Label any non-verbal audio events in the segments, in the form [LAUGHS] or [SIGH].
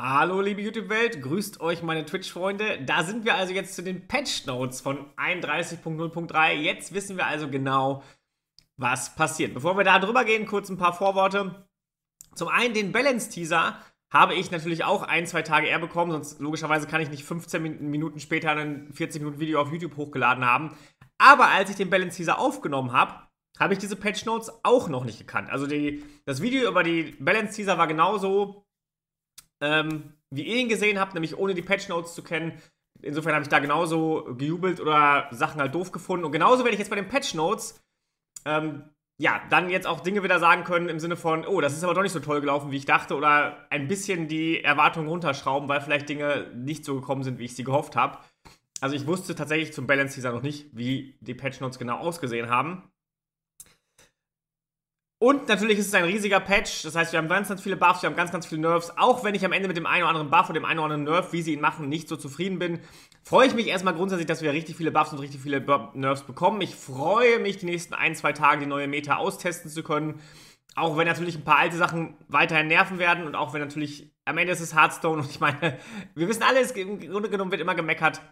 Hallo liebe YouTube-Welt, grüßt euch meine Twitch-Freunde. Da sind wir also jetzt zu den Patch-Notes von 31.0.3. Jetzt wissen wir also genau, was passiert. Bevor wir da drüber gehen, kurz ein paar Vorworte. Zum einen den Balance-Teaser habe ich natürlich auch ein, zwei Tage eher bekommen, sonst logischerweise kann ich nicht 15 Minuten später ein 40-Minuten-Video auf YouTube hochgeladen haben. Aber als ich den Balance-Teaser aufgenommen habe, habe ich diese Patch-Notes auch noch nicht gekannt. Also die, das Video über die Balance-Teaser war genauso ähm, wie ihr ihn gesehen habt, nämlich ohne die Patch Notes zu kennen. Insofern habe ich da genauso gejubelt oder Sachen halt doof gefunden. Und genauso werde ich jetzt bei den Patch Notes, ähm, ja, dann jetzt auch Dinge wieder sagen können im Sinne von, oh, das ist aber doch nicht so toll gelaufen, wie ich dachte, oder ein bisschen die Erwartungen runterschrauben, weil vielleicht Dinge nicht so gekommen sind, wie ich sie gehofft habe. Also ich wusste tatsächlich zum Balance Teaser noch nicht, wie die Patch Notes genau ausgesehen haben. Und natürlich ist es ein riesiger Patch. Das heißt, wir haben ganz, ganz viele Buffs, wir haben ganz, ganz viele Nerfs. Auch wenn ich am Ende mit dem einen oder anderen Buff oder dem einen oder anderen Nerf, wie sie ihn machen, nicht so zufrieden bin, freue ich mich erstmal grundsätzlich, dass wir richtig viele Buffs und richtig viele Nerfs bekommen. Ich freue mich, die nächsten ein, zwei Tage die neue Meta austesten zu können. Auch wenn natürlich ein paar alte Sachen weiterhin nerven werden und auch wenn natürlich am Ende ist es Hearthstone und ich meine, [LAUGHS] wir wissen alle, im Grunde genommen wird immer gemeckert.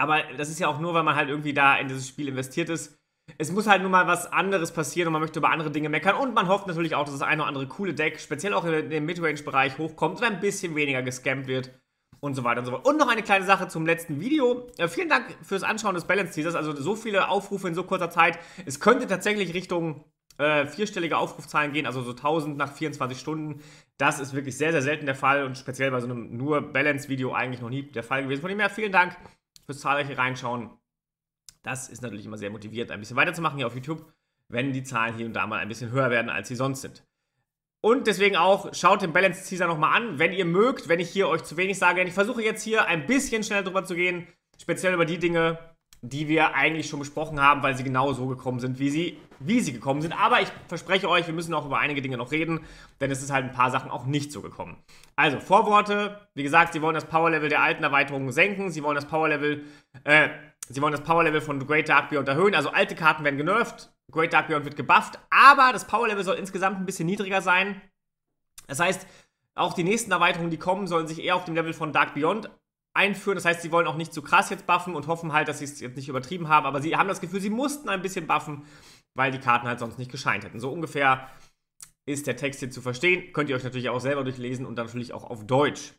Aber das ist ja auch nur, weil man halt irgendwie da in dieses Spiel investiert ist es muss halt nun mal was anderes passieren und man möchte über andere Dinge meckern und man hofft natürlich auch, dass das eine oder andere coole Deck, speziell auch im Midrange-Bereich, hochkommt und ein bisschen weniger gescampt wird und so weiter und so fort. Und noch eine kleine Sache zum letzten Video. Ja, äh, vielen Dank fürs Anschauen des Balance-Teasers, also so viele Aufrufe in so kurzer Zeit. Es könnte tatsächlich Richtung äh, vierstellige Aufrufzahlen gehen, also so 1000 nach 24 Stunden. Das ist wirklich sehr, sehr selten der Fall und speziell bei so einem nur Balance-Video eigentlich noch nie der Fall gewesen. Von dem her vielen Dank fürs zahlreiche Reinschauen. Das ist natürlich immer sehr motivierend, ein bisschen weiterzumachen hier auf YouTube, wenn die Zahlen hier und da mal ein bisschen höher werden, als sie sonst sind. Und deswegen auch, schaut den Balance Teaser nochmal an, wenn ihr mögt, wenn ich hier euch zu wenig sage. Denn ich versuche jetzt hier ein bisschen schneller drüber zu gehen, speziell über die Dinge, die wir eigentlich schon besprochen haben, weil sie genau so gekommen sind, wie sie, wie sie gekommen sind. Aber ich verspreche euch, wir müssen auch über einige Dinge noch reden, denn es ist halt ein paar Sachen auch nicht so gekommen. Also, Vorworte, wie gesagt, sie wollen das Powerlevel der alten Erweiterungen senken, sie wollen das Powerlevel, äh, Sie wollen das Power-Level von Great Dark Beyond erhöhen. Also alte Karten werden genervt, Great Dark Beyond wird gebufft, aber das Power-Level soll insgesamt ein bisschen niedriger sein. Das heißt, auch die nächsten Erweiterungen, die kommen, sollen sich eher auf dem Level von Dark Beyond einführen. Das heißt, sie wollen auch nicht zu krass jetzt buffen und hoffen halt, dass sie es jetzt nicht übertrieben haben. Aber sie haben das Gefühl, sie mussten ein bisschen buffen, weil die Karten halt sonst nicht gescheint hätten. So ungefähr ist der Text hier zu verstehen. Könnt ihr euch natürlich auch selber durchlesen und dann natürlich auch auf Deutsch.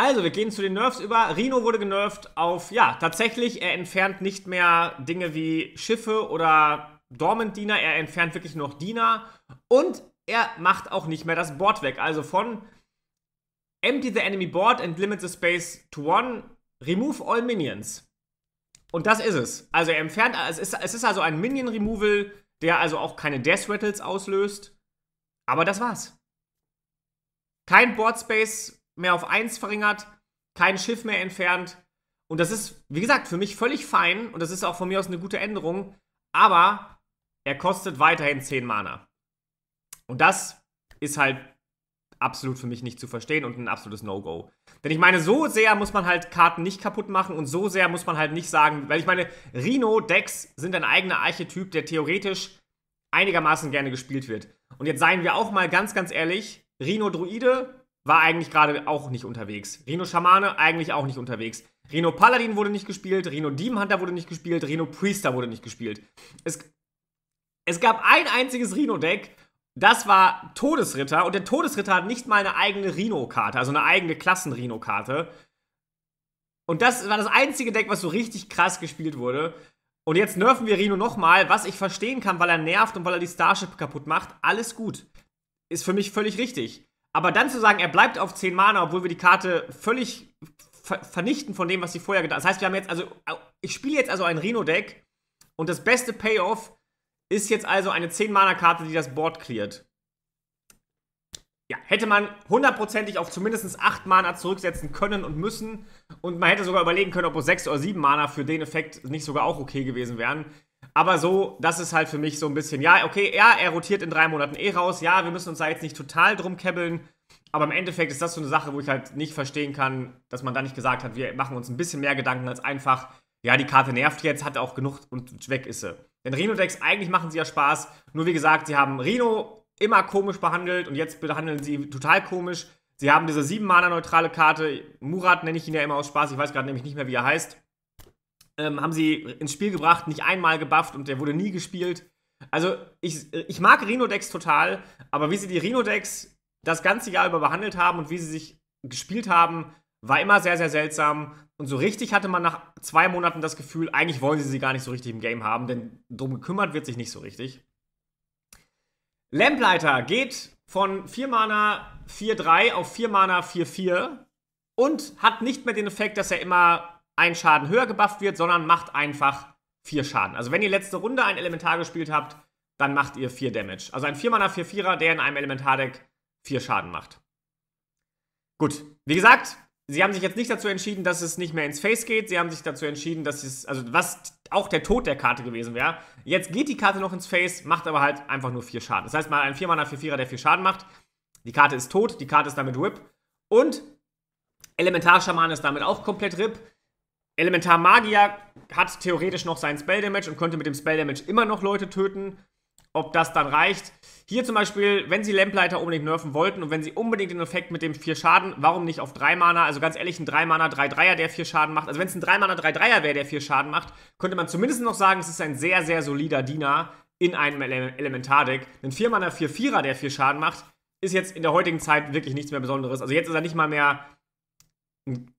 Also, wir gehen zu den Nerfs über. Rino wurde genervt auf, ja, tatsächlich, er entfernt nicht mehr Dinge wie Schiffe oder Dormant-Diener, er entfernt wirklich nur noch Diener und er macht auch nicht mehr das Board weg. Also von Empty the Enemy Board and Limit the Space to One, Remove All Minions. Und das ist es. Also er entfernt, es ist, es ist also ein Minion-Removal, der also auch keine Death Rattles auslöst. Aber das war's. Kein Board Space mehr auf 1 verringert, kein Schiff mehr entfernt. Und das ist, wie gesagt, für mich völlig fein und das ist auch von mir aus eine gute Änderung, aber er kostet weiterhin 10 Mana. Und das ist halt absolut für mich nicht zu verstehen und ein absolutes No-Go. Denn ich meine, so sehr muss man halt Karten nicht kaputt machen und so sehr muss man halt nicht sagen, weil ich meine, Rhino-Decks sind ein eigener Archetyp, der theoretisch einigermaßen gerne gespielt wird. Und jetzt seien wir auch mal ganz, ganz ehrlich, Rhino-Druide war eigentlich gerade auch nicht unterwegs. Rino Schamane eigentlich auch nicht unterwegs. Rino Paladin wurde nicht gespielt, Rino Demon Hunter wurde nicht gespielt, Rino Priester wurde nicht gespielt. Es, es gab ein einziges rino deck das war Todesritter und der Todesritter hat nicht mal eine eigene rino karte also eine eigene klassen rino karte Und das war das einzige Deck, was so richtig krass gespielt wurde. Und jetzt nerven wir Rino nochmal, was ich verstehen kann, weil er nervt und weil er die Starship kaputt macht. Alles gut. Ist für mich völlig richtig. Aber dann zu sagen, er bleibt auf 10 Mana, obwohl wir die Karte völlig vernichten von dem, was sie vorher getan hat. Das heißt, wir haben jetzt also, ich spiele jetzt also ein Rhino-Deck und das beste Payoff ist jetzt also eine 10 Mana-Karte, die das Board cleart. Ja, hätte man hundertprozentig auf zumindest 8 Mana zurücksetzen können und müssen. Und man hätte sogar überlegen können, ob 6 oder 7 Mana für den Effekt nicht sogar auch okay gewesen wären. Aber so, das ist halt für mich so ein bisschen, ja, okay, ja, er rotiert in drei Monaten eh raus, ja, wir müssen uns da jetzt nicht total drum käbbeln. Aber im Endeffekt ist das so eine Sache, wo ich halt nicht verstehen kann, dass man da nicht gesagt hat, wir machen uns ein bisschen mehr Gedanken als einfach, ja, die Karte nervt jetzt, hat auch genug und weg ist sie. Denn Rhino-Decks, eigentlich machen sie ja Spaß. Nur wie gesagt, sie haben Rhino immer komisch behandelt und jetzt behandeln sie total komisch. Sie haben diese 7-Mana-neutrale Karte, Murat nenne ich ihn ja immer aus Spaß, ich weiß gerade nämlich nicht mehr, wie er heißt ähm, haben sie ins Spiel gebracht, nicht einmal gebufft und der wurde nie gespielt. Also ich, ich mag Rhinodex total, aber wie sie die Rhinodex das ganze Jahr über behandelt haben und wie sie sich gespielt haben, war immer sehr, sehr seltsam. Und so richtig hatte man nach zwei Monaten das Gefühl, eigentlich wollen sie sie gar nicht so richtig im Game haben, denn drum gekümmert wird sich nicht so richtig. Lampleiter geht von 4 Mana 4-3 auf 4 Mana 4-4 und hat nicht mehr den Effekt, dass er immer ein Schaden höher gebufft wird, sondern macht einfach vier Schaden. Also wenn ihr letzte Runde ein Elementar gespielt habt, dann macht ihr vier Damage. Also ein 4-Mana 4-4er, der in einem Elementardeck vier Schaden macht. Gut, wie gesagt, sie haben sich jetzt nicht dazu entschieden, dass es nicht mehr ins Face geht. Sie haben sich dazu entschieden, dass es, also was auch der Tod der Karte gewesen wäre. Jetzt geht die Karte noch ins Face, macht aber halt einfach nur vier Schaden. Das heißt mal ein 4-Mana 4-4er, der vier Schaden macht. Die Karte ist tot, die Karte ist damit RIP. Und Elementarschaman ist damit auch komplett RIP. Elementar Magier hat theoretisch noch seinen Spell Damage und könnte mit dem Spell Damage immer noch Leute töten. Ob das dann reicht. Hier zum Beispiel, wenn sie Lampleiter unbedingt nerven wollten und wenn sie unbedingt den Effekt mit dem 4 Schaden, warum nicht auf 3 Mana? Also ganz ehrlich, ein 3 Mana 3-3er, der 4 Schaden macht. Also wenn es ein 3 Mana 3-3er wäre, der 4 Schaden macht, könnte man zumindest noch sagen, es ist ein sehr, sehr solider Diener in einem Ele Elementardeck. Ein 4 Mana 4-4er, der 4 Schaden macht, ist jetzt in der heutigen Zeit wirklich nichts mehr Besonderes. Also jetzt ist er nicht mal mehr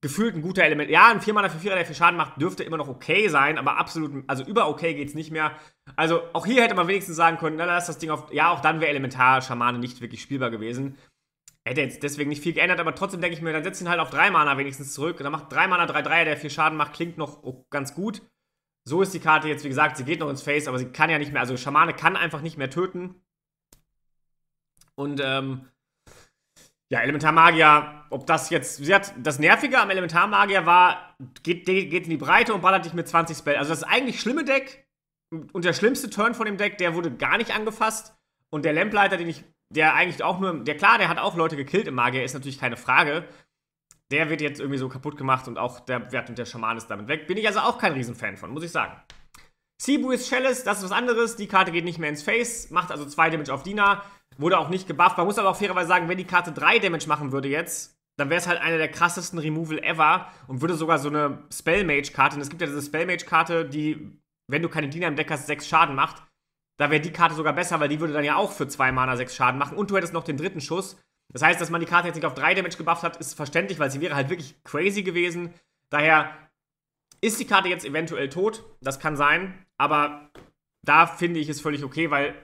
gefühlt ein guter Element. Ja, ein 4 für 4 4 der viel Schaden macht, dürfte immer noch okay sein, aber absolut, also über okay geht es nicht mehr. Also auch hier hätte man wenigstens sagen können, na, lass das Ding auf. Ja, auch dann wäre Elementar-Schamane nicht wirklich spielbar gewesen. Hätte jetzt deswegen nicht viel geändert, aber trotzdem denke ich mir, dann setzt ihn halt auf 3 Mana wenigstens zurück. Dann macht 3 Mana 3 3 der viel Schaden macht, klingt noch ganz gut. So ist die Karte jetzt, wie gesagt, sie geht noch ins Face, aber sie kann ja nicht mehr, also Schamane kann einfach nicht mehr töten. Und ähm, ja, Elementarmagier, ob das jetzt. Sie hat, das Nervige am Elementarmagier war, geht, geht in die Breite und ballert dich mit 20 Spells. Also, das ist eigentlich schlimme Deck. Und der schlimmste Turn von dem Deck, der wurde gar nicht angefasst. Und der Lampleiter, den ich. Der eigentlich auch nur. Der klar, der hat auch Leute gekillt im Magier, ist natürlich keine Frage. Der wird jetzt irgendwie so kaputt gemacht und auch der Wert und der Schaman ist damit weg. Bin ich also auch kein Riesenfan von, muss ich sagen. Seabu ist Chalice, das ist was anderes. Die Karte geht nicht mehr ins Face, macht also 2 Damage auf Dina. Wurde auch nicht gebufft. Man muss aber auch fairerweise sagen, wenn die Karte 3 Damage machen würde jetzt, dann wäre es halt einer der krassesten Removal ever und würde sogar so eine Spellmage-Karte, und es gibt ja diese Spellmage-Karte, die, wenn du keine Diener im Deck hast, 6 Schaden macht, da wäre die Karte sogar besser, weil die würde dann ja auch für 2 Mana 6 Schaden machen und du hättest noch den dritten Schuss. Das heißt, dass man die Karte jetzt nicht auf 3 Damage gebufft hat, ist verständlich, weil sie wäre halt wirklich crazy gewesen. Daher ist die Karte jetzt eventuell tot, das kann sein, aber da finde ich es völlig okay, weil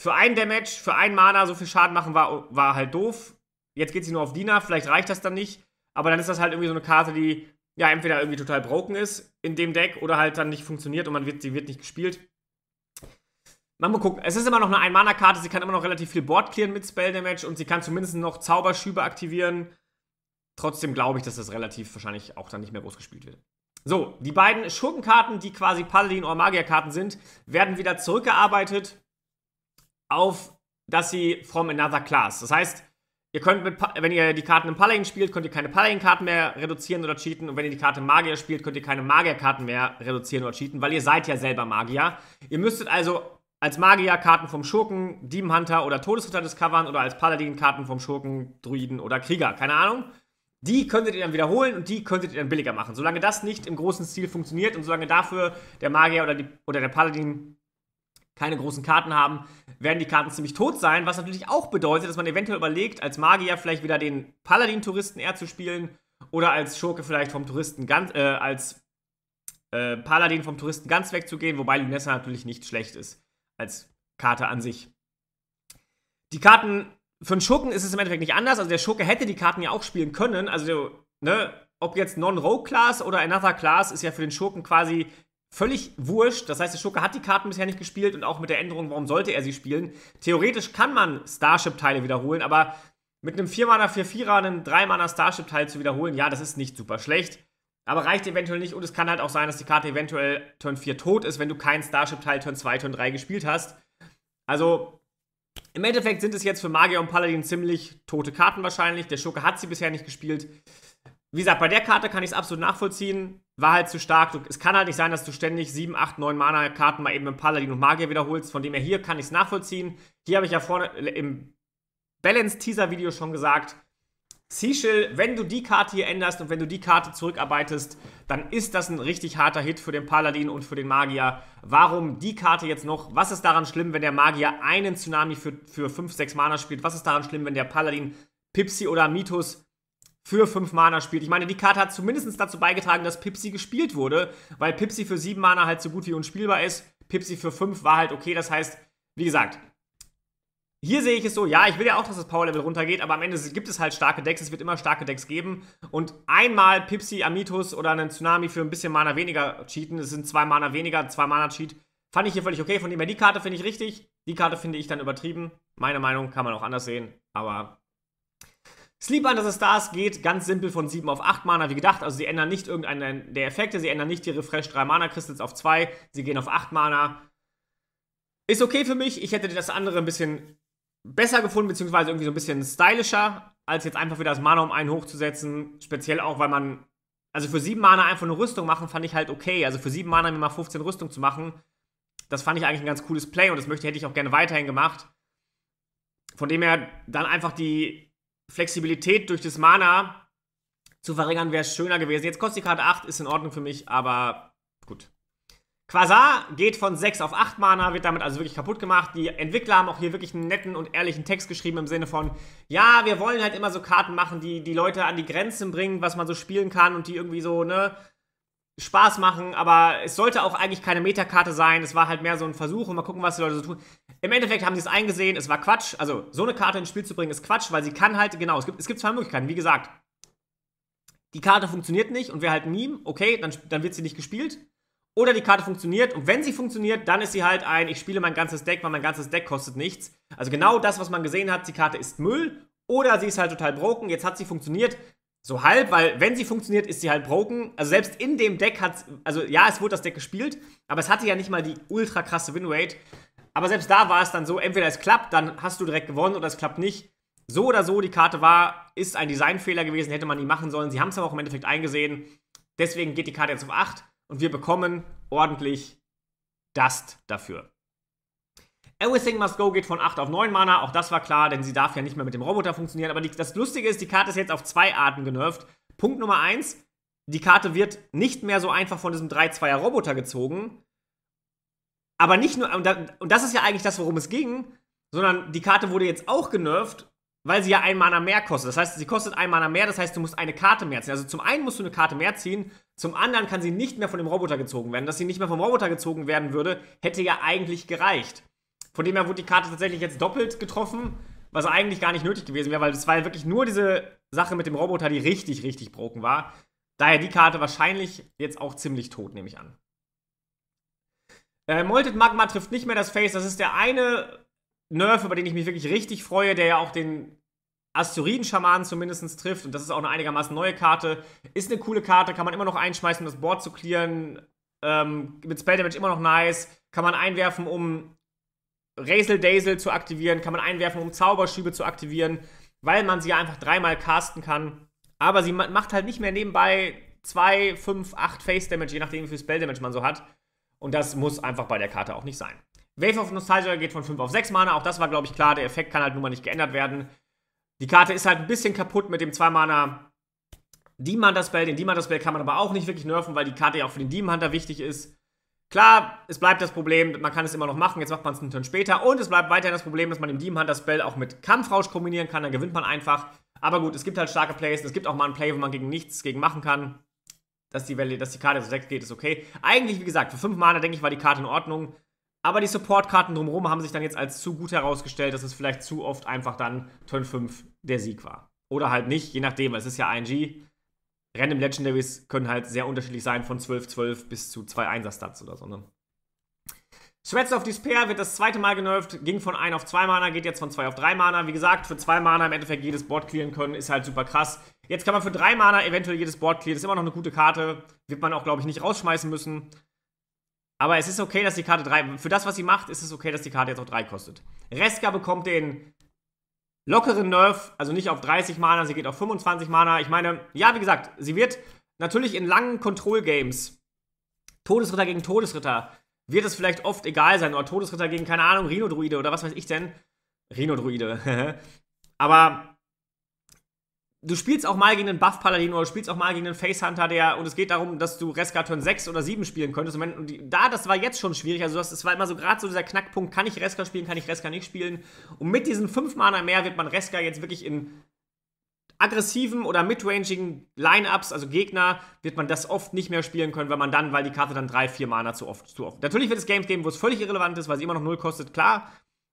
für ein Damage, für einen Mana so viel Schaden machen war, war halt doof. Jetzt geht sie nur auf Dina, vielleicht reicht das dann nicht. Aber dann ist das halt irgendwie so eine Karte, die ja entweder irgendwie total broken ist in dem Deck oder halt dann nicht funktioniert und man wird, sie wird nicht gespielt. Mal, mal gucken. Es ist immer noch eine Ein-Mana-Karte, sie kann immer noch relativ viel Board clearen mit Spell Damage und sie kann zumindest noch Zauberschübe aktivieren. Trotzdem glaube ich, dass das relativ wahrscheinlich auch dann nicht mehr groß gespielt wird. So, die beiden Schurkenkarten, die quasi Paladin- oder Magierkarten sind, werden wieder zurückgearbeitet auf, dass sie from another class. Das heißt, ihr könnt, mit, wenn ihr die Karten im Paladin spielt, könnt ihr keine Paladin-Karten mehr reduzieren oder cheaten. Und wenn ihr die Karte Magier spielt, könnt ihr keine Magier-Karten mehr reduzieren oder cheaten, weil ihr seid ja selber Magier. Ihr müsstet also als Magier Karten vom Schurken, Demon Hunter oder Todesritter discovern oder als Paladin Karten vom Schurken, Druiden oder Krieger. Keine Ahnung. Die könntet ihr dann wiederholen und die könntet ihr dann billiger machen. Solange das nicht im großen Stil funktioniert und solange dafür der Magier oder, die, oder der Paladin keine großen Karten haben, werden die Karten ziemlich tot sein, was natürlich auch bedeutet, dass man eventuell überlegt, als Magier vielleicht wieder den Paladin-Touristen eher zu spielen oder als Schurke vielleicht vom Touristen ganz, äh, als äh, Paladin vom Touristen ganz wegzugehen, wobei Lunessa natürlich nicht schlecht ist als Karte an sich. Die Karten für einen Schurken ist es im Endeffekt nicht anders. Also der Schurke hätte die Karten ja auch spielen können. Also, ne, ob jetzt Non-Rogue-Class oder Another Class ist ja für den Schurken quasi völlig wurscht. Das heißt, der Schurke hat die Karten bisher nicht gespielt und auch mit der Änderung, warum sollte er sie spielen? Theoretisch kann man Starship-Teile wiederholen, aber mit einem 4-Mana 4-4er, einem 3-Mana Starship-Teil zu wiederholen, ja, das ist nicht super schlecht. Aber reicht eventuell nicht und es kann halt auch sein, dass die Karte eventuell Turn 4 tot ist, wenn du keinen Starship-Teil Turn 2, Turn 3 gespielt hast. Also, im Endeffekt sind es jetzt für Magier und Paladin ziemlich tote Karten wahrscheinlich. Der Schurke hat sie bisher nicht gespielt wie gesagt, bei der Karte kann ich es absolut nachvollziehen. War halt zu stark. Du, es kann halt nicht sein, dass du ständig 7, 8, 9 Mana-Karten mal eben im Paladin und Magier wiederholst. Von dem her, hier kann ich es nachvollziehen. Hier habe ich ja vorne äh, im Balance-Teaser-Video schon gesagt, Seashell, wenn du die Karte hier änderst und wenn du die Karte zurückarbeitest, dann ist das ein richtig harter Hit für den Paladin und für den Magier. Warum die Karte jetzt noch? Was ist daran schlimm, wenn der Magier einen Tsunami für, für 5, 6 Mana spielt? Was ist daran schlimm, wenn der Paladin Pipsi oder Mythos für 5 Mana spielt. Ich meine, die Karte hat zumindest dazu beigetragen, dass Pipsi gespielt wurde, weil Pipsi für 7 Mana halt so gut wie unspielbar ist. Pipsi für 5 war halt okay. Das heißt, wie gesagt, hier sehe ich es so, ja, ich will ja auch, dass das Power-Level runtergeht, aber am Ende gibt es halt starke Decks, es wird immer starke Decks geben. Und einmal Pipsi, Amitus oder einen Tsunami für ein bisschen Mana weniger cheaten, es sind 2 Mana weniger, 2 Mana-Cheat, fand ich hier völlig okay. Von dem her, die Karte finde ich richtig, die Karte finde ich dann übertrieben. Meine Meinung kann man auch anders sehen, aber Sleep Under Stars geht ganz simpel von 7 auf 8 Mana, wie gedacht. Also sie ändern nicht irgendeinen der Effekte, sie ändern nicht die Refresh 3 Mana Crystals auf 2, sie gehen auf 8 Mana. Ist okay für mich. Ich hätte das andere ein bisschen besser gefunden, beziehungsweise irgendwie so ein bisschen stylischer, als jetzt einfach wieder das Mana um einen hochzusetzen. Speziell auch, weil man. Also für 7 Mana einfach eine Rüstung machen, fand ich halt okay. Also für 7 Mana mir mal 15 Rüstung zu machen, das fand ich eigentlich ein ganz cooles Play und das möchte, hätte ich auch gerne weiterhin gemacht. Von dem her dann einfach die Flexibilität durch das Mana zu verringern, wäre schöner gewesen. Jetzt kostet die Karte 8, ist in Ordnung für mich, aber gut. Quasar geht von 6 auf 8 Mana, wird damit also wirklich kaputt gemacht. Die Entwickler haben auch hier wirklich einen netten und ehrlichen Text geschrieben im Sinne von, ja, wir wollen halt immer so Karten machen, die die Leute an die Grenzen bringen, was man so spielen kann und die irgendwie so, ne, Spaß machen, aber es sollte auch eigentlich keine Metakarte sein. Es war halt mehr so ein Versuch und mal gucken, was die Leute so tun. Im Endeffekt haben sie es eingesehen, es war Quatsch. Also, so eine Karte ins Spiel zu bringen, ist Quatsch, weil sie kann halt, genau, es gibt, es gibt zwei Möglichkeiten. Wie gesagt, die Karte funktioniert nicht und wir halt ein Meme, okay, dann, dann wird sie nicht gespielt. Oder die Karte funktioniert und wenn sie funktioniert, dann ist sie halt ein, ich spiele mein ganzes Deck, weil mein ganzes Deck kostet nichts. Also genau das, was man gesehen hat, die Karte ist Müll oder sie ist halt total broken, jetzt hat sie funktioniert, so halb, weil wenn sie funktioniert, ist sie halt broken. Also selbst in dem Deck hat also ja, es wurde das Deck gespielt, aber es hatte ja nicht mal die ultra krasse Winrate. Aber selbst da war es dann so, entweder es klappt, dann hast du direkt gewonnen oder es klappt nicht. So oder so, die Karte war, ist ein Designfehler gewesen, hätte man die machen sollen. Sie haben es aber auch im Endeffekt eingesehen. Deswegen geht die Karte jetzt auf 8 und wir bekommen ordentlich Dust dafür. Everything Must Go geht von 8 auf 9 Mana, auch das war klar, denn sie darf ja nicht mehr mit dem Roboter funktionieren. Aber die, das Lustige ist, die Karte ist jetzt auf zwei Arten genervt. Punkt Nummer 1, die Karte wird nicht mehr so einfach von diesem 3-2er Roboter gezogen. Aber nicht nur, und, da, und das ist ja eigentlich das, worum es ging, sondern die Karte wurde jetzt auch genervt, weil sie ja ein Mana mehr kostet. Das heißt, sie kostet ein Mana mehr, das heißt, du musst eine Karte mehr ziehen. Also zum einen musst du eine Karte mehr ziehen, zum anderen kann sie nicht mehr von dem Roboter gezogen werden. Dass sie nicht mehr vom Roboter gezogen werden würde, hätte ja eigentlich gereicht. Von dem her wurde die Karte tatsächlich jetzt doppelt getroffen, was eigentlich gar nicht nötig gewesen wäre, weil es war ja wirklich nur diese Sache mit dem Roboter, die richtig, richtig broken war. Daher die Karte wahrscheinlich jetzt auch ziemlich tot, nehme ich an. Äh, Molted Magma trifft nicht mehr das Face. Das ist der eine Nerf, über den ich mich wirklich richtig freue, der ja auch den Asteroiden-Schamanen zumindest trifft. Und das ist auch eine einigermaßen neue Karte. Ist eine coole Karte, kann man immer noch einschmeißen, um das Board zu clearen. Ähm, mit Spell Damage immer noch nice. Kann man einwerfen, um Razel Dazel zu aktivieren, kann man einwerfen, um Zauberschübe zu aktivieren, weil man sie einfach dreimal casten kann. Aber sie macht halt nicht mehr nebenbei 2, 5, 8 Face Damage, je nachdem, wie viel Spell Damage man so hat. Und das muss einfach bei der Karte auch nicht sein. Wave of Nostalgia geht von 5 auf 6 Mana, auch das war, glaube ich, klar. Der Effekt kann halt nun mal nicht geändert werden. Die Karte ist halt ein bisschen kaputt mit dem 2 Mana Demon Hunter Spell. Den Demon Hunter Spell kann man aber auch nicht wirklich nerven, weil die Karte ja auch für den Demon Hunter wichtig ist. Klar, es bleibt das Problem, man kann es immer noch machen, jetzt macht man es einen Turn später. Und es bleibt weiterhin das Problem, dass man im Demon Hunter Spell auch mit Kampfrausch kombinieren kann, dann gewinnt man einfach. Aber gut, es gibt halt starke Plays, es gibt auch mal ein Play, wo man gegen nichts gegen machen kann. Dass die, Welle, dass die Karte so 6 geht, ist okay. Eigentlich, wie gesagt, für 5 Mana, denke ich, war die Karte in Ordnung. Aber die Support-Karten drumherum haben sich dann jetzt als zu gut herausgestellt, dass es vielleicht zu oft einfach dann Turn 5 der Sieg war. Oder halt nicht, je nachdem, weil es ist ja ING. Random Legendaries können halt sehr unterschiedlich sein, von 12-12 bis zu 2-1er-Stats oder so. Ne? Schwätze auf Despair wird das zweite Mal genervt, ging von 1 auf 2 Mana, geht jetzt von 2 auf 3 Mana. Wie gesagt, für 2 Mana im Endeffekt jedes Board clearen können, ist halt super krass. Jetzt kann man für 3 Mana eventuell jedes Board clearen, ist immer noch eine gute Karte, wird man auch, glaube ich, nicht rausschmeißen müssen. Aber es ist okay, dass die Karte 3, für das, was sie macht, ist es okay, dass die Karte jetzt auch 3 kostet. Reska bekommt den lockeren Nerf, also nicht auf 30 Mana, sie geht auf 25 Mana. Ich meine, ja, wie gesagt, sie wird natürlich in langen Control-Games, Todesritter gegen Todesritter, wird es vielleicht oft egal sein. Oder Todesritter gegen, keine Ahnung, Rhinodruide oder was weiß ich denn. Rhinodruide. [LAUGHS] Aber du spielst auch mal gegen einen Buff-Paladin oder du spielst auch mal gegen einen Facehunter, der, und es geht darum, dass du Reska Turn 6 oder 7 spielen könntest. Und, wenn, und die, da, das war jetzt schon schwierig. Also, das, das war immer so gerade so dieser Knackpunkt, kann ich Reska spielen, kann ich Reska nicht spielen. Und mit diesen 5 Mana mehr wird man Reska jetzt wirklich in aggressiven oder midrangigen Lineups, also Gegner, wird man das oft nicht mehr spielen können, wenn man dann, weil die Karte dann 3, 4 Mana zu oft, zu oft. Natürlich wird es Games geben, wo es völlig irrelevant ist, weil sie immer noch 0 kostet, klar.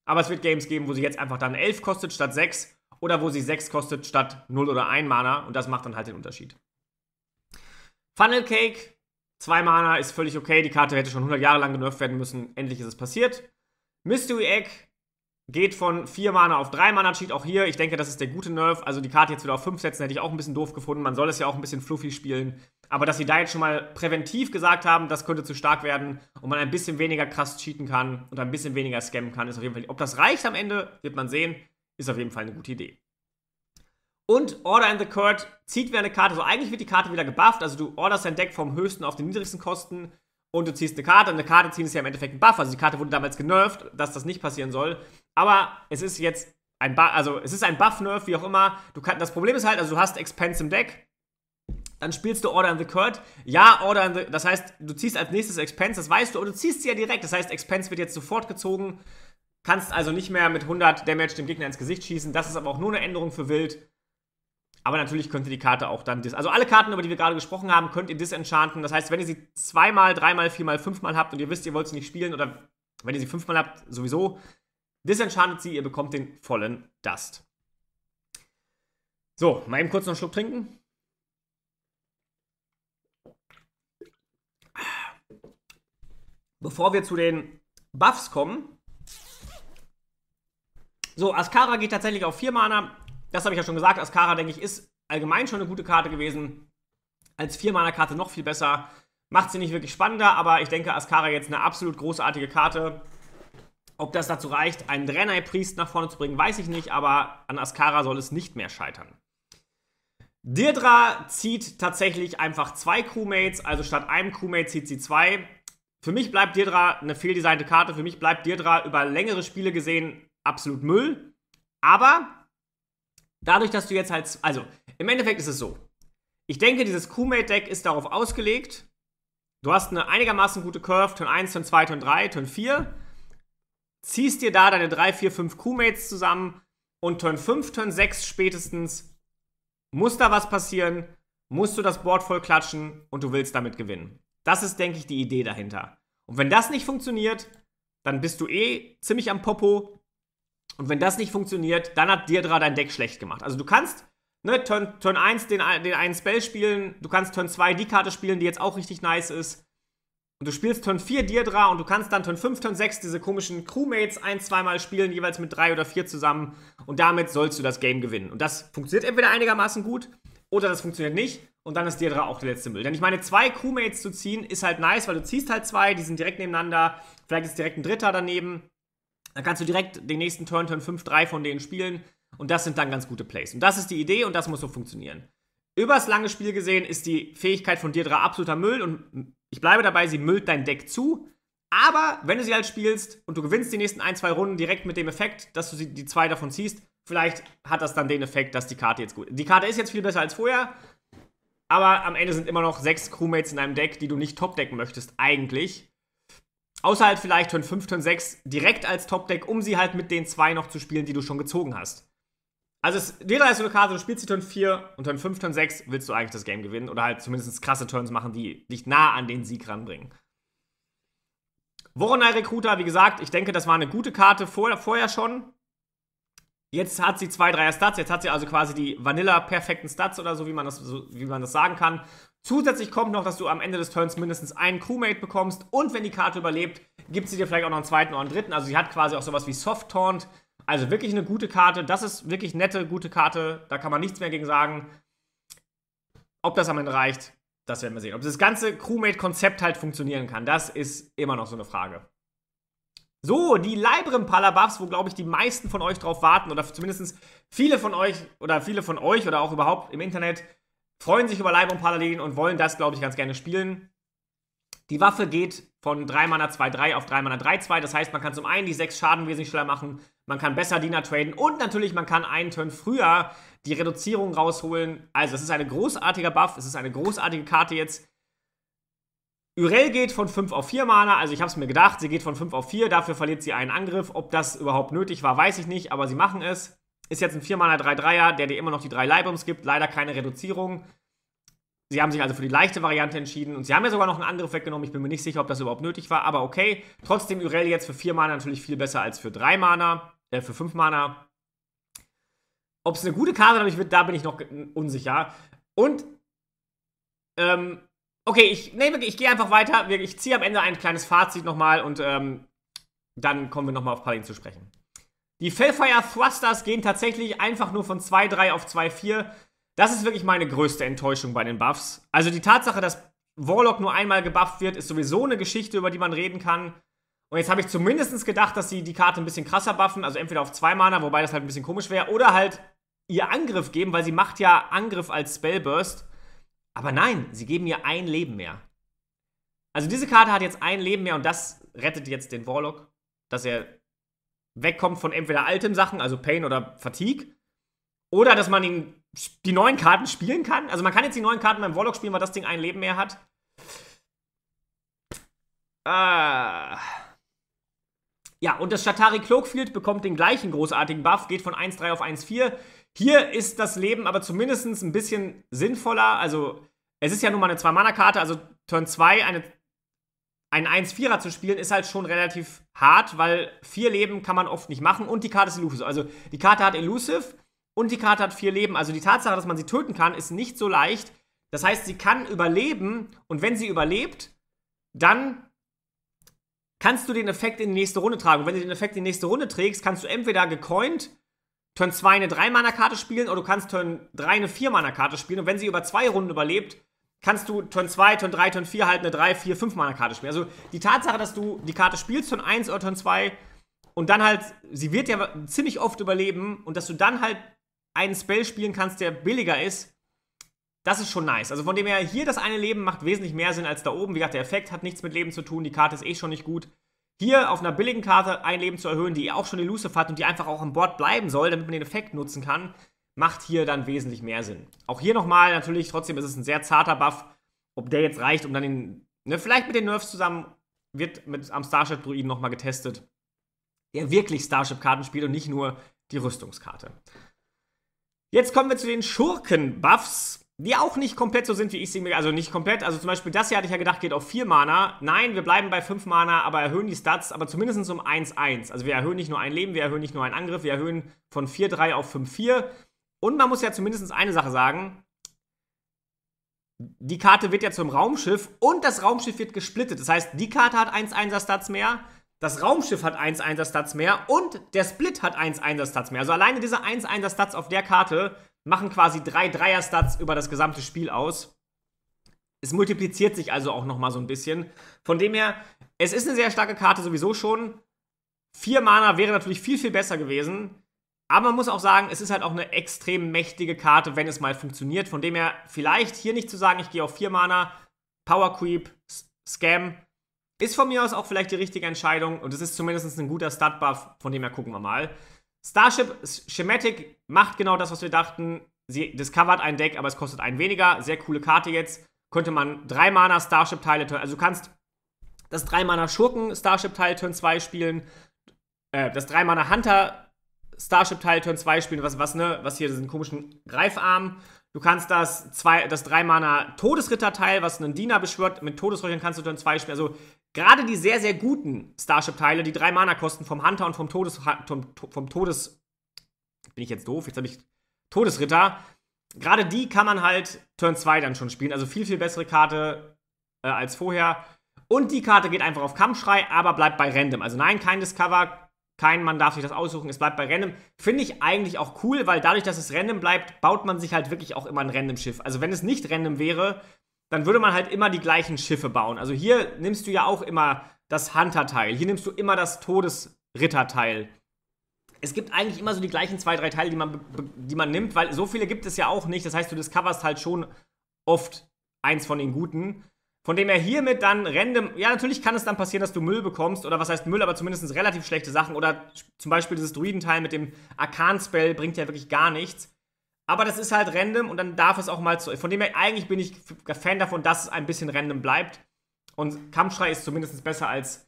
Aber es wird Games geben, wo sie jetzt einfach dann 11 kostet statt 6 oder wo sie 6 kostet statt 0 oder 1 Mana und das macht dann halt den Unterschied. Funnel Cake, 2 Mana ist völlig okay, die Karte hätte schon 100 Jahre lang genervt werden müssen, endlich ist es passiert. Mystery Egg geht von 4 Mana auf 3 Mana, cheat auch hier, ich denke, das ist der gute Nerf, also die Karte jetzt wieder auf 5 setzen, hätte ich auch ein bisschen doof gefunden, man soll es ja auch ein bisschen fluffy spielen, aber dass sie da jetzt schon mal präventiv gesagt haben, das könnte zu stark werden und man ein bisschen weniger krass cheaten kann und ein bisschen weniger scammen kann, ist auf jeden Fall. Ob das reicht am Ende, wird man sehen. Ist auf jeden Fall eine gute Idee. Und Order in the Court zieht wieder eine Karte. Also eigentlich wird die Karte wieder gebufft. Also du orderst dein Deck vom höchsten auf den niedrigsten Kosten und du ziehst eine Karte. Und eine Karte ziehen ist ja im Endeffekt ein Buff. Also die Karte wurde damals genervt, dass das nicht passieren soll. Aber es ist jetzt ein Buff, also es ist ein Buff-Nerf, wie auch immer. Du kann, das Problem ist halt, also du hast Expense im Deck. Dann spielst du Order in the Court. Ja, Order in the. Das heißt, du ziehst als nächstes Expense, das weißt du, und du ziehst sie ja direkt. Das heißt, Expense wird jetzt sofort gezogen. Kannst also nicht mehr mit 100 Damage dem Gegner ins Gesicht schießen. Das ist aber auch nur eine Änderung für Wild. Aber natürlich könnt ihr die Karte auch dann dis... Also alle Karten, über die wir gerade gesprochen haben, könnt ihr disenchanten. Das heißt, wenn ihr sie zweimal, dreimal, viermal, fünfmal habt und ihr wisst, ihr wollt sie nicht spielen oder wenn ihr sie fünfmal habt, sowieso, disenchantet sie, ihr bekommt den vollen Dust. So, mal eben kurz noch einen Schluck trinken. Bevor wir zu den Buffs kommen, so, Ascara geht tatsächlich auf 4 Mana. Das habe ich ja schon gesagt. Ascara, denke ich, ist allgemein schon eine gute Karte gewesen. Als 4 Mana Karte noch viel besser. Macht sie nicht wirklich spannender, aber ich denke, Ascara jetzt eine absolut großartige Karte. Ob das dazu reicht, einen Draenei-Priest nach vorne zu bringen, weiß ich nicht, aber an Ascara soll es nicht mehr scheitern. Deirdra zieht tatsächlich einfach zwei Crewmates, also statt einem Crewmate zieht sie zwei. Für mich bleibt Deirdra eine fehldesignte Karte, für mich bleibt Deirdra über längere Spiele gesehen absolut Müll. Aber dadurch, dass du jetzt halt. Also, im Endeffekt ist es so. Ich denke, dieses Crewmate-Deck ist darauf ausgelegt. Du hast eine einigermaßen gute Curve, Turn 1, Turn 2, Turn 3, Turn 4. Ziehst dir da deine 3, 4, 5 Crewmates zusammen und Turn 5, Turn 6 spätestens muss da was passieren, musst du das Board voll klatschen und du willst damit gewinnen. Das ist, denke ich, die Idee dahinter. Und wenn das nicht funktioniert, dann bist du eh ziemlich am Popo und wenn das nicht funktioniert, dann hat Deirdra dein Deck schlecht gemacht. Also du kannst ne, Turn, Turn 1 den, den einen Spell spielen, du kannst Turn 2 die Karte spielen, die jetzt auch richtig nice ist. Und du spielst Turn 4 Deirdra und du kannst dann Turn 5, Turn 6 diese komischen Crewmates ein, zweimal spielen, jeweils mit drei oder vier zusammen. Und damit sollst du das Game gewinnen. Und das funktioniert entweder einigermaßen gut oder das funktioniert nicht. Und dann ist Deirdra auch der letzte Müll. Denn ich meine, zwei Crewmates zu ziehen ist halt nice, weil du ziehst halt zwei, die sind direkt nebeneinander. Vielleicht ist direkt ein dritter daneben. Dann kannst du direkt den nächsten Turn, Turn 5, 3 von denen spielen. Und das sind dann ganz gute Plays. Und das ist die Idee und das muss so funktionieren. Übers lange Spiel gesehen ist die Fähigkeit von Deirdre absoluter Müll und ich bleibe dabei, sie müllt dein Deck zu. Aber wenn du sie halt spielst und du gewinnst die nächsten ein, zwei Runden direkt mit dem Effekt, dass du die zwei davon ziehst, vielleicht hat das dann den Effekt, dass die Karte jetzt gut ist. Die Karte ist jetzt viel besser als vorher, aber am Ende sind immer noch sechs Crewmates in einem Deck, die du nicht topdecken möchtest, eigentlich außer halt vielleicht Turn 5, Turn 6 direkt als Top-Deck, um sie halt mit den zwei noch zu spielen, die du schon gezogen hast. Also es wäre halt so eine Karte, du spielst sie Turn 4 und Turn 5, Turn 6 willst du eigentlich das Game gewinnen oder halt zumindest krasse Turns machen, die dich nah an den Sieg ranbringen. Voronai Recruiter, wie gesagt, ich denke, das war eine gute Karte vor, vorher schon. Jetzt hat sie zwei Dreier Stats, jetzt hat sie also quasi die Vanilla perfekten Stats oder so, wie man das, so, wie man das sagen kann. Zusätzlich kommt noch, dass du am Ende des Turns mindestens einen Crewmate bekommst und wenn die Karte überlebt, gibt sie dir vielleicht auch noch einen zweiten oder einen dritten. Also sie hat quasi auch sowas wie Soft Taunt. Also wirklich eine gute Karte. Das ist wirklich nette, gute Karte. Da kann man nichts mehr gegen sagen. Ob das am Ende reicht, das werden wir sehen. Ob das ganze Crewmate-Konzept halt funktionieren kann, das ist immer noch so eine Frage. So, die Librim-Palabuffs, wo, glaube ich, die meisten von euch drauf warten oder zumindest viele von euch oder viele von euch oder auch überhaupt im Internet freuen sich über Leib und Paladin und wollen das, glaube ich, ganz gerne spielen. Die Waffe geht von 3 Mana 2-3 auf 3 Mana 3-2. Das heißt, man kann zum einen die 6 Schaden wesentlich schneller machen, man kann besser Diener traden und natürlich, man kann einen Turn früher die Reduzierung rausholen. Also, es ist ein großartiger Buff, es ist eine großartige Karte jetzt. Urel geht von 5 auf 4 Mana, also ich habe es mir gedacht, sie geht von 5 auf 4, dafür verliert sie einen Angriff. Ob das überhaupt nötig war, weiß ich nicht, aber sie machen es. Ist jetzt ein 4x3-3er, der dir immer noch die drei Leibums gibt. Leider keine Reduzierung. Sie haben sich also für die leichte Variante entschieden und sie haben ja sogar noch einen Angriff weggenommen. Ich bin mir nicht sicher, ob das überhaupt nötig war, aber okay. Trotzdem Urel jetzt für 4 Mana natürlich viel besser als für 3 Mana, äh, für 5 Mana. Ob es eine gute Karte dadurch wird, da bin ich noch unsicher. Und, ähm, okay, ich, nee, ich gehe einfach weiter. Ich ziehe am Ende ein kleines Fazit nochmal und, ähm, dann kommen wir nochmal auf Paladin zu sprechen. Die Fellfire Thrusters gehen tatsächlich einfach nur von 2-3 auf 2-4. Das ist wirklich meine größte Enttäuschung bei den Buffs. Also die Tatsache, dass Warlock nur einmal gebufft wird, ist sowieso eine Geschichte, über die man reden kann. Und jetzt habe ich zumindest gedacht, dass sie die Karte ein bisschen krasser buffen, also entweder auf 2 Mana, wobei das halt ein bisschen komisch wäre, oder halt ihr Angriff geben, weil sie macht ja Angriff als Spellburst. Aber nein, sie geben ihr ein Leben mehr. Also diese Karte hat jetzt ein Leben mehr und das rettet jetzt den Warlock, dass er wegkommt von entweder altem Sachen, also Pain oder Fatigue, oder dass man ihn, die neuen Karten spielen kann. Also man kann jetzt die neuen Karten beim Warlock spielen, weil das Ding ein Leben mehr hat. Ah. Ja, und das Shatari Cloakfield bekommt den gleichen großartigen Buff, geht von 1,3 auf 1,4. Hier ist das Leben aber zumindest ein bisschen sinnvoller. Also, es ist ja nun mal eine 2-Mana-Karte, also Turn 2 eine einen 1-4er zu spielen, ist halt schon relativ hart, weil vier Leben kann man oft nicht machen und die Karte ist elusive. Also die Karte hat elusive und die Karte hat vier Leben. Also die Tatsache, dass man sie töten kann, ist nicht so leicht. Das heißt, sie kann überleben und wenn sie überlebt, dann kannst du den Effekt in die nächste Runde tragen. Und wenn du den Effekt in die nächste Runde trägst, kannst du entweder gecoint Turn 2 eine 3-Mana-Karte spielen oder du kannst Turn 3 eine 4-Mana-Karte spielen. Und wenn sie über zwei Runden überlebt, kannst du Turn 2, Turn 3, Turn 4 halt eine 3, 4, 5 Mana Karte spielen. Also die Tatsache, dass du die Karte spielst, Turn 1 oder Turn 2 und dann halt, sie wird ja ziemlich oft überleben und dass du dann halt einen Spell spielen kannst, der billiger ist, das ist schon nice. Also von dem her, hier das eine Leben macht wesentlich mehr Sinn als da oben. Wie gesagt, der Effekt hat nichts mit Leben zu tun, die Karte ist eh schon nicht gut. Hier auf einer billigen Karte ein Leben zu erhöhen, die auch schon elusive hat und die einfach auch am Board bleiben soll, damit man den Effekt nutzen kann, macht hier dann wesentlich mehr Sinn. Auch hier nochmal natürlich, trotzdem ist es ein sehr zarter Buff, ob der jetzt reicht, um dann den, ne, vielleicht mit den Nerfs zusammen, wird mit, am Starship-Druiden nochmal getestet, der wirklich Starship-Karten spielt und nicht nur die Rüstungskarte. Jetzt kommen wir zu den Schurken-Buffs, die auch nicht komplett so sind, wie ich sie mir, also nicht komplett, also zum Beispiel das hier hatte ich ja gedacht, geht auf 4 Mana. Nein, wir bleiben bei 5 Mana, aber erhöhen die Stats, aber zumindest um 1-1. Also wir erhöhen nicht nur ein Leben, wir erhöhen nicht nur einen Angriff, wir erhöhen von 4-3 auf 5-4. Und man muss ja zumindest eine Sache sagen. Die Karte wird ja zum Raumschiff und das Raumschiff wird gesplittet. Das heißt, die Karte hat 1-1er Stats mehr, das Raumschiff hat 1-1er Stats mehr und der Split hat 1-1er Stats mehr. Also alleine diese 1-1er Stats auf der Karte machen quasi 3-3er Stats über das gesamte Spiel aus. Es multipliziert sich also auch nochmal so ein bisschen. Von dem her, es ist eine sehr starke Karte sowieso schon. Vier Mana wäre natürlich viel, viel besser gewesen. Aber man muss auch sagen, es ist halt auch eine extrem mächtige Karte, wenn es mal funktioniert. Von dem her, vielleicht hier nicht zu sagen, ich gehe auf 4 Mana, Power Creep, Scam, ist von mir aus auch vielleicht die richtige Entscheidung. Und es ist zumindest ein guter Stat-Buff, von dem her gucken wir mal. Starship Schematic macht genau das, was wir dachten. Sie discovert ein Deck, aber es kostet einen weniger. Sehr coole Karte jetzt. Könnte man 3 Mana Starship-Teile, also du kannst das 3 Mana Schurken Starship-Teil Turn 2 spielen, äh, das 3 Mana Hunter Starship Teil Turn 2 spielen, was, was, ne, was hier diesen komischen Greifarm. Du kannst das, zwei, das 3-Mana Todesritter-Teil, was einen Diener beschwört, mit Todesröchern kannst du Turn 2 spielen. Also gerade die sehr, sehr guten Starship-Teile, die 3-Mana kosten vom Hunter und vom Todes. Vom, vom Todes bin ich jetzt doof? Jetzt habe ich Todesritter. Gerade die kann man halt Turn 2 dann schon spielen. Also viel, viel bessere Karte äh, als vorher. Und die Karte geht einfach auf Kampfschrei, aber bleibt bei Random. Also nein, kein Discover, kein Mann darf sich das aussuchen, es bleibt bei Random. Finde ich eigentlich auch cool, weil dadurch, dass es Random bleibt, baut man sich halt wirklich auch immer ein Random-Schiff. Also wenn es nicht Random wäre, dann würde man halt immer die gleichen Schiffe bauen. Also hier nimmst du ja auch immer das Hunter-Teil, hier nimmst du immer das Todesritter-Teil. Es gibt eigentlich immer so die gleichen zwei, drei Teile, die man, die man nimmt, weil so viele gibt es ja auch nicht. Das heißt, du discoverst halt schon oft eins von den guten. Von dem er hiermit dann random, ja, natürlich kann es dann passieren, dass du Müll bekommst, oder was heißt Müll, aber zumindest relativ schlechte Sachen, oder zum Beispiel dieses Druidenteil mit dem Arkan-Spell bringt ja wirklich gar nichts. Aber das ist halt random und dann darf es auch mal zu. Von dem her, eigentlich bin ich Fan davon, dass es ein bisschen random bleibt. Und Kampfschrei ist zumindest besser als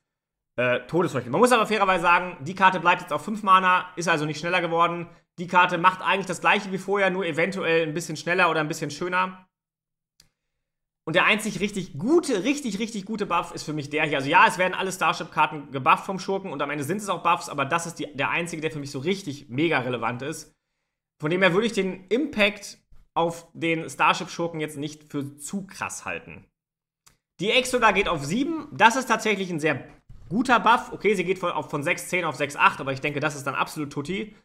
äh, Todesfeuchte. Man muss aber fairerweise sagen, die Karte bleibt jetzt auf 5 Mana, ist also nicht schneller geworden. Die Karte macht eigentlich das gleiche wie vorher, nur eventuell ein bisschen schneller oder ein bisschen schöner. Und der einzig richtig gute, richtig, richtig gute Buff ist für mich der hier. Also ja, es werden alle Starship-Karten gebufft vom Schurken und am Ende sind es auch Buffs, aber das ist die, der einzige, der für mich so richtig mega relevant ist. Von dem her würde ich den Impact auf den Starship-Schurken jetzt nicht für zu krass halten. Die Exoda geht auf 7. Das ist tatsächlich ein sehr guter Buff. Okay, sie geht von, von 6,10 auf 6,8, aber ich denke, das ist dann absolut Tutti.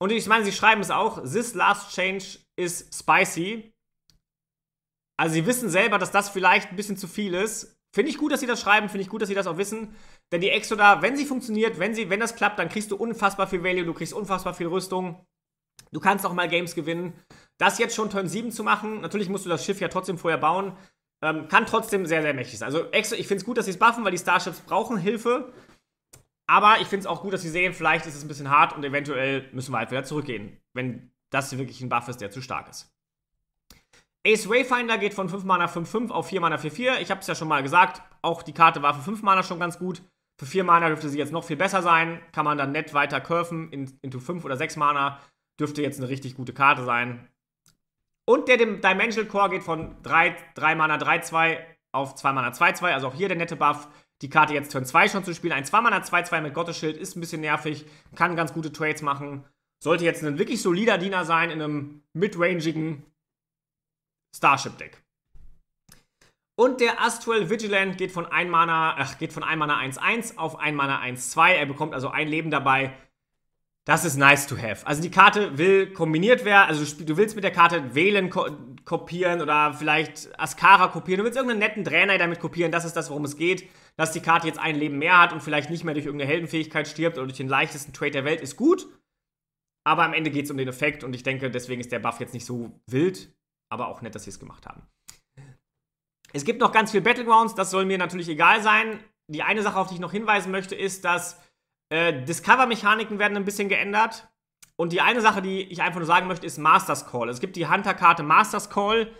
Und ich meine, sie schreiben es auch. This last change is spicy. Also sie wissen selber, dass das vielleicht ein bisschen zu viel ist. Finde ich gut, dass sie das schreiben, finde ich gut, dass sie das auch wissen. Denn die Exodar, wenn sie funktioniert, wenn, sie, wenn das klappt, dann kriegst du unfassbar viel Value, du kriegst unfassbar viel Rüstung. Du kannst auch mal Games gewinnen. Das jetzt schon Turn 7 zu machen, natürlich musst du das Schiff ja trotzdem vorher bauen, ähm, kann trotzdem sehr, sehr mächtig sein. Also Exo, ich finde es gut, dass sie es buffen, weil die Starships brauchen Hilfe. Aber ich finde es auch gut, dass sie sehen, vielleicht ist es ein bisschen hart und eventuell müssen wir halt wieder zurückgehen, wenn das wirklich ein Buff ist, der zu stark ist. Ace Wayfinder geht von 5 Mana 5-5 auf 4 Mana 4-4. Ich habe es ja schon mal gesagt, auch die Karte war für 5 Mana schon ganz gut. Für 4 Mana dürfte sie jetzt noch viel besser sein. Kann man dann nett weiter curven in, into 5 oder 6 Mana. Dürfte jetzt eine richtig gute Karte sein. Und der Dimensional Core geht von 3, 3 Mana 3-2 auf 2 Mana 2-2. Also auch hier der nette Buff. Die Karte jetzt Turn 2 schon zu spielen. Ein 2 Mana 2-2 mit Gottesschild ist ein bisschen nervig. Kann ganz gute Trades machen. Sollte jetzt ein wirklich solider Diener sein in einem midrangigen Starship Deck. Und der Astral Vigilant geht von 1 Mana, ach, geht von 1 Mana 1-1 auf 1 Mana 1-2. Er bekommt also ein Leben dabei. Das ist nice to have. Also die Karte will kombiniert werden, also du, willst mit der Karte Wählen ko kopieren oder vielleicht Ascara kopieren. Du willst irgendeinen netten Trainer damit kopieren. Das ist das, worum es geht. Dass die Karte jetzt ein Leben mehr hat und vielleicht nicht mehr durch irgendeine Heldenfähigkeit stirbt oder durch den leichtesten Trade der Welt, ist gut. Aber am Ende geht es um den Effekt und ich denke, deswegen ist der Buff jetzt nicht so wild. Aber auch nett, dass sie es gemacht haben. Es gibt noch ganz viel Battlegrounds, das soll mir natürlich egal sein. Die eine Sache, auf die ich noch hinweisen möchte, ist, dass äh, Discover-Mechaniken werden ein bisschen geändert. Und die eine Sache, die ich einfach nur sagen möchte, ist Masters Call. Es gibt die Hunter-Karte Masters Call.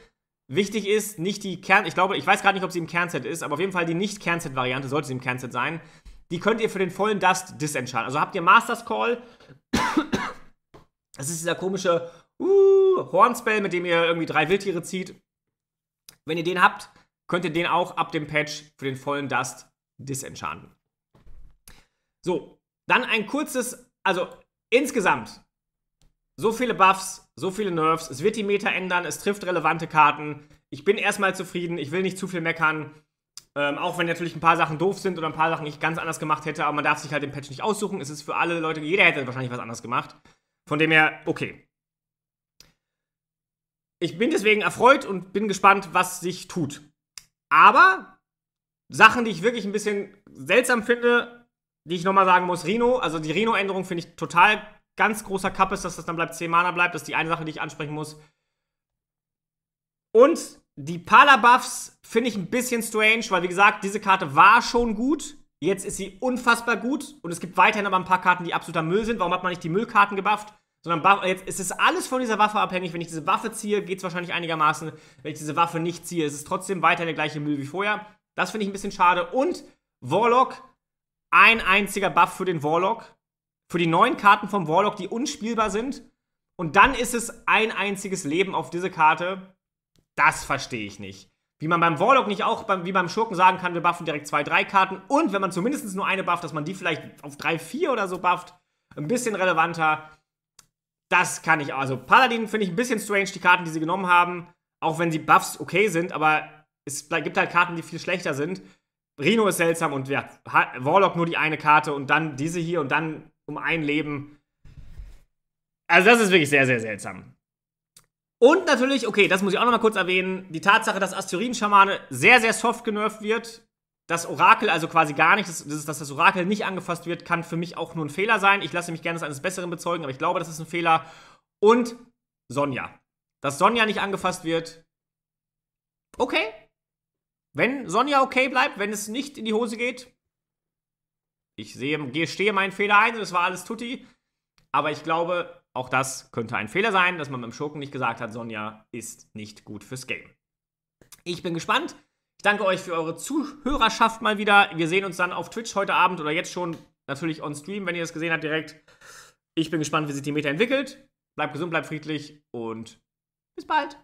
Wichtig ist, nicht die Kern... Ich glaube, ich weiß gerade nicht, ob sie im Kernset ist, aber auf jeden Fall die Nicht-Kernset-Variante sollte sie im Kernset sein. Die könnt ihr für den vollen Dust disenchantern. Also habt ihr Masters Call. [COUGHS] das ist dieser komische Uh, Hornspell, mit dem ihr irgendwie drei Wildtiere zieht. Wenn ihr den habt, könnt ihr den auch ab dem Patch für den vollen Dust disenchanten. So, dann ein kurzes, also insgesamt so viele Buffs, so viele Nerfs, es wird die Meta ändern, es trifft relevante Karten. Ich bin erstmal zufrieden, ich will nicht zu viel meckern. Ähm, auch wenn natürlich ein paar Sachen doof sind oder ein paar Sachen ich ganz anders gemacht hätte, aber man darf sich halt den Patch nicht aussuchen. Es ist für alle Leute, jeder hätte wahrscheinlich was anders gemacht. Von dem her, okay ich bin deswegen erfreut und bin gespannt, was sich tut. Aber Sachen, die ich wirklich ein bisschen seltsam finde, die ich nochmal sagen muss, Rino, also die Rino-Änderung finde ich total ganz großer Kapp dass das dann bleibt 10 Mana bleibt, das ist die eine Sache, die ich ansprechen muss. Und die Pala-Buffs finde ich ein bisschen strange, weil wie gesagt, diese Karte war schon gut. Jetzt ist sie unfassbar gut und es gibt weiterhin aber ein paar Karten, die absoluter Müll sind. Warum hat man nicht die Müllkarten gebufft? Sondern jetzt, es ist alles von dieser Waffe abhängig. Wenn ich diese Waffe ziehe, geht es wahrscheinlich einigermaßen. Wenn ich diese Waffe nicht ziehe, ist es trotzdem weiter der gleiche Müll wie vorher. Das finde ich ein bisschen schade. Und Warlock, ein einziger Buff für den Warlock. Für die neuen Karten vom Warlock, die unspielbar sind. Und dann ist es ein einziges Leben auf diese Karte. Das verstehe ich nicht. Wie man beim Warlock nicht auch, beim, wie beim Schurken sagen kann, wir buffen direkt zwei, drei Karten. Und wenn man zumindest nur eine bufft, dass man die vielleicht auf drei, vier oder so bufft. Ein bisschen relevanter. Das kann ich. auch. Also, Paladin finde ich ein bisschen strange, die Karten, die sie genommen haben. Auch wenn sie Buffs okay sind, aber es gibt halt Karten, die viel schlechter sind. Rhino ist seltsam und ja, Warlock nur die eine Karte und dann diese hier und dann um ein Leben. Also, das ist wirklich sehr, sehr seltsam. Und natürlich, okay, das muss ich auch nochmal kurz erwähnen, die Tatsache, dass Astyrin-Schamane sehr, sehr soft genervt wird, das Orakel, also quasi gar nicht, dass, dass, das Orakel nicht angefasst wird, kann für mich auch nur ein Fehler sein. Ich lasse mich gerne eines Besseren bezeugen, aber ich glaube, das ist ein Fehler. Und Sonja. Dass Sonja nicht angefasst wird, okay. Wenn Sonja okay bleibt, wenn es nicht in die Hose geht, ich sehe, stehe meinen Fehler ein und es war alles Tutti. Aber ich glaube, auch das könnte ein Fehler sein, dass man beim Schurken nicht gesagt hat, Sonja ist nicht gut fürs Game. Ich bin gespannt. Ich danke euch für eure Zuhörerschaft mal wieder. Wir sehen uns dann auf Twitch heute Abend oder jetzt schon natürlich on Stream, wenn ihr das gesehen habt direkt. Ich bin gespannt, wie sich die Meta entwickelt. Bleibt gesund, bleibt friedlich und bis bald.